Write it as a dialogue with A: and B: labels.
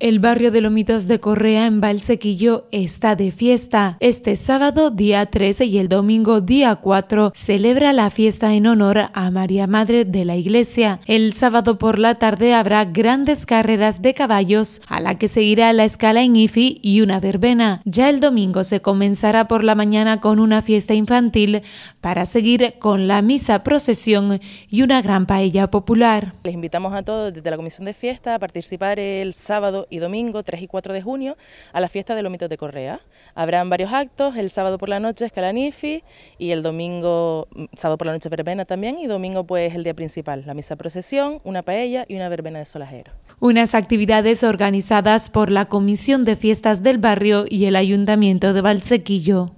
A: El barrio de Lomitos de Correa en Valsequillo está de fiesta. Este sábado día 13 y el domingo día 4 celebra la fiesta en honor a María Madre de la Iglesia. El sábado por la tarde habrá grandes carreras de caballos a la que seguirá la escala en IFI y una verbena. Ya el domingo se comenzará por la mañana con una fiesta infantil para seguir con la misa procesión y una gran paella popular.
B: Les invitamos a todos desde la Comisión de Fiesta a participar el sábado y domingo 3 y 4 de junio a la fiesta de los mitos de Correa. Habrán varios actos, el sábado por la noche Escalanifi y el domingo, mm, sábado por la noche verbena también y domingo pues el día principal, la misa procesión, una paella y una verbena de solajero.
A: Unas actividades organizadas por la Comisión de Fiestas del Barrio y el Ayuntamiento de Valsequillo.